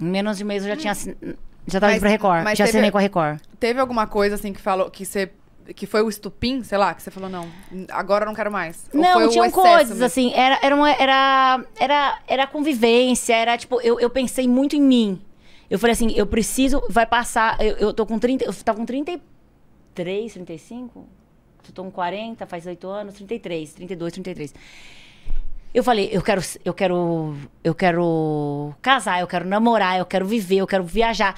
Em menos de um mês eu já tinha. assin- Já tava Mas- indo pra Record. mas Já assinei com a Record. Teve alguma coisa assim que falou que você que foi o estupim, sei lá, que você falou não, agora eu não quero mais. Ou foi Não, o tinham excesso coisas, mesmo? assim, era, era, uma, era, era, era convivência, era tipo, eu, eu pensei muito em mim. Eu falei assim, eu preciso, vai passar, eu, eu tô com 30, eu tava com 33, 35? Eu tô com 40, faz 8 anos, 33, 32, 33. Eu falei, eu quero, eu quero, eu quero casar, eu quero namorar, eu quero viver, eu quero viajar.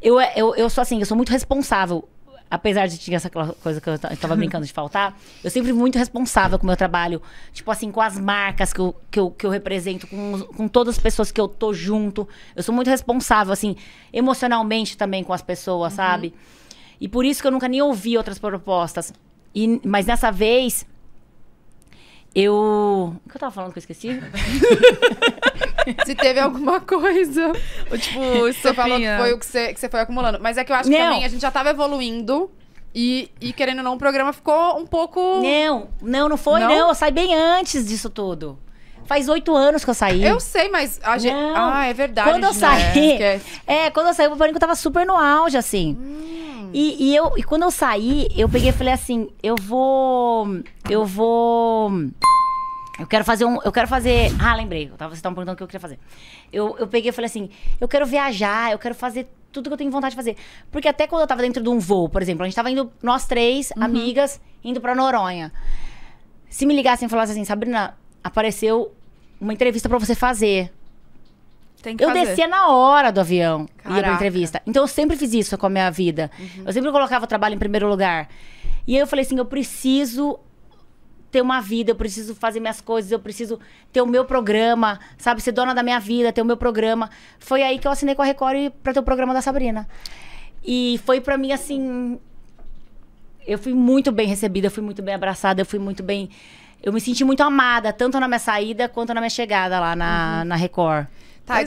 Eu, eu, eu sou assim, eu sou muito responsável. Apesar de ter essa coisa que eu estava brincando de faltar, eu sempre fui muito responsável com o meu trabalho. Tipo assim, com as marcas que eu, que eu, que eu represento, com, com todas as pessoas que eu tô junto. Eu sou muito responsável, assim, emocionalmente também com as pessoas, uhum. sabe? E por isso que eu nunca nem ouvi outras propostas. E, mas nessa vez, eu. O que eu tava falando que eu esqueci? Se teve alguma coisa. Ou, tipo, você falou que foi o que você, que você foi acumulando. Mas é que eu acho que também a gente já tava evoluindo. E, e, querendo ou não, o programa ficou um pouco. Não, não, não foi, não. não. Eu saí bem antes disso tudo. Faz oito anos que eu saí. Eu sei, mas a gente. Não. Ah, é verdade. Quando eu é, saí. É, é, quando eu saí, o pânico tava super no auge, assim. Hum. E, e, eu, e quando eu saí, eu peguei e falei assim: eu vou. Eu vou. Eu quero fazer um. Eu quero fazer. Ah, lembrei. você tava, vocês perguntando o que eu queria fazer. Eu, eu peguei e falei assim: eu quero viajar, eu quero fazer tudo que eu tenho vontade de fazer. Porque até quando eu tava dentro de um voo, por exemplo, a gente tava indo, nós três, uhum. amigas, indo para Noronha. Se me ligassem e falassem assim, Sabrina, apareceu uma entrevista para você fazer. Tem que eu fazer. descia na hora do avião, e ia pra entrevista. Então eu sempre fiz isso com a minha vida. Uhum. Eu sempre colocava o trabalho em primeiro lugar. E aí eu falei assim: eu preciso ter uma vida, eu preciso fazer minhas coisas, eu preciso ter o meu programa, sabe? Ser dona da minha vida, ter o meu programa. Foi aí que eu assinei com a Record pra ter o programa da Sabrina. E foi para mim assim. Eu fui muito bem recebida, eu fui muito bem abraçada, eu fui muito bem. Eu me senti muito amada, tanto na minha saída quanto na minha chegada lá na, uhum. na Record. Tá, é.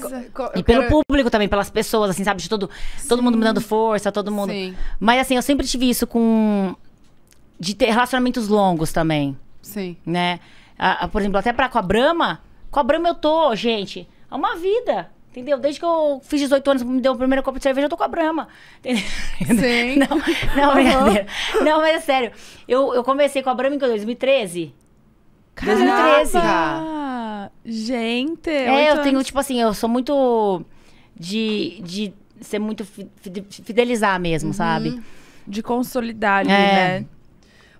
e, pelo público também, pelas pessoas, assim, sabe? De todo, todo mundo me dando força, todo mundo. Sim. Mas assim, eu sempre tive isso com. De ter relacionamentos longos também. Sim. Né? A, a, por exemplo, até pra, com a Brahma. Com a Brahma eu tô, gente. É uma vida. Entendeu? Desde que eu fiz 18 anos, me deu o primeiro copo de cerveja, eu tô com a Brahma. Entendeu? Sim. Não, não, uhum. brincadeira. Não, mas é sério. Eu, eu comecei com a Brahma em 2013. Caraca. 2013. Gente! É, eu tenho, anos. tipo assim, eu sou muito de, de ser muito fidelizar mesmo, uhum. sabe? De consolidar é. né?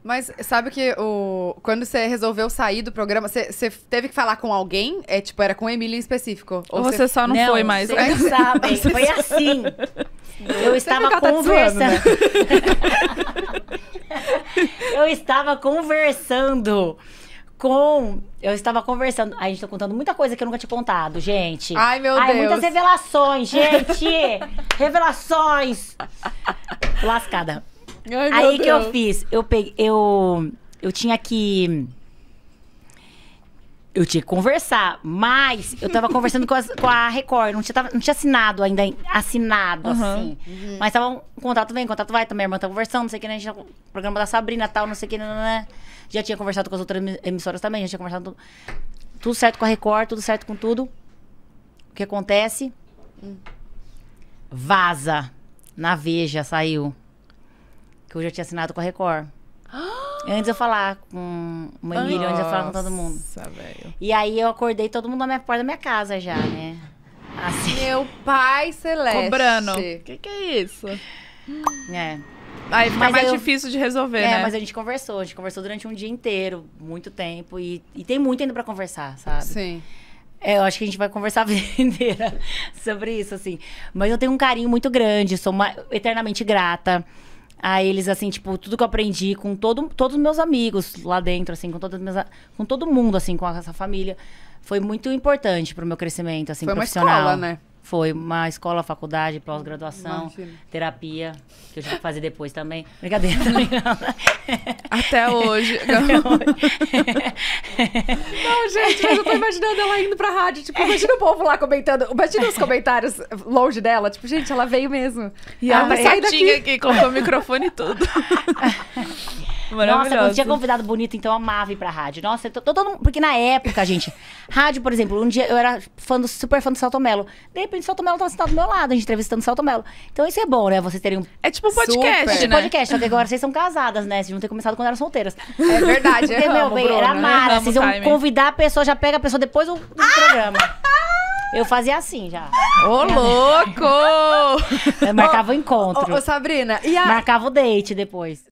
Mas sabe que o... quando você resolveu sair do programa, você, você teve que falar com alguém? É tipo, era com Emília em específico? Ou, ou você... você só não, não foi mais? Vocês mas... sabem, foi assim. Eu estava tá conversando. né? eu estava conversando com. Eu estava conversando. a gente tá contando muita coisa que eu nunca te contado, gente. Ai, meu Ai, Deus. Muitas revelações, gente. revelações. Lascada. Ai, Aí meu Aí que eu fiz? Eu peguei. Eu, eu tinha que. Eu tinha que conversar, mas eu tava conversando com, as, com a Record, não tinha, não tinha assinado ainda, assinado, uhum, assim. Uhum. Mas tava um contato vem, contato vai, também minha irmã tá conversando, não sei o que, né? Já, tá programa da Sabrina tal, não sei o que, né? né, né. Já tinha conversado com as outras emissoras também, já tinha conversado. Tudo certo com a Record, tudo certo com tudo. O que acontece? Hum. Vaza. Na Veja saiu. Que eu já tinha assinado com a Record. Antes eu falar com o Emílio, antes eu falar com todo mundo. Véio. E aí eu acordei todo mundo na minha porta da minha casa já, né? Assim. Meu pai celeste. Cobrando. O que, que é isso? É. Aí fica mas mais difícil de resolver, é, né? mas a gente conversou. A gente conversou durante um dia inteiro, muito tempo. E, e tem muito ainda pra conversar, sabe? Sim. É, eu acho que a gente vai conversar a vida inteira sobre isso, assim. Mas eu tenho um carinho muito grande, sou uma, eternamente grata. Aí eles, assim, tipo, tudo que eu aprendi com todo, todos os meus amigos lá dentro, assim, com, todas minhas, com todo mundo, assim, com essa família, foi muito importante pro meu crescimento, assim, foi profissional. Foi uma escola, né? Foi uma escola, faculdade, pós-graduação, terapia, que eu tive que fazer depois também. Brincadeira, Até hoje. Até hoje. não, gente, mas eu tô imaginando ela indo pra rádio. Tipo, imagina o povo lá comentando. Imagina os comentários longe dela. Tipo, gente, ela veio mesmo. E ela ah, vai sair daqui. aqui, o microfone e tudo. Nossa, quando tinha convidado bonito, então eu amava ir pra rádio. Nossa, tô, tô, todo mundo... Porque na época, gente, rádio, por exemplo, um dia eu era fã do, super fã do Salto Melo. De repente, o Salto Melo tava sentado do meu lado, a gente entrevistando o Salto Melo. Então isso é bom, né? Vocês terem um. É tipo um podcast. Super, é tipo né? podcast, só que agora vocês são casadas, né? Vocês não ter começado quando eram solteiras. É verdade, é meu bem, era né? massa. Vocês vão convidar a pessoa, já pega a pessoa depois do, do ah! programa. Eu fazia assim já. Ô, louco! Eu marcava o encontro. Ô, ô Sabrina, e a... Marcava o date depois.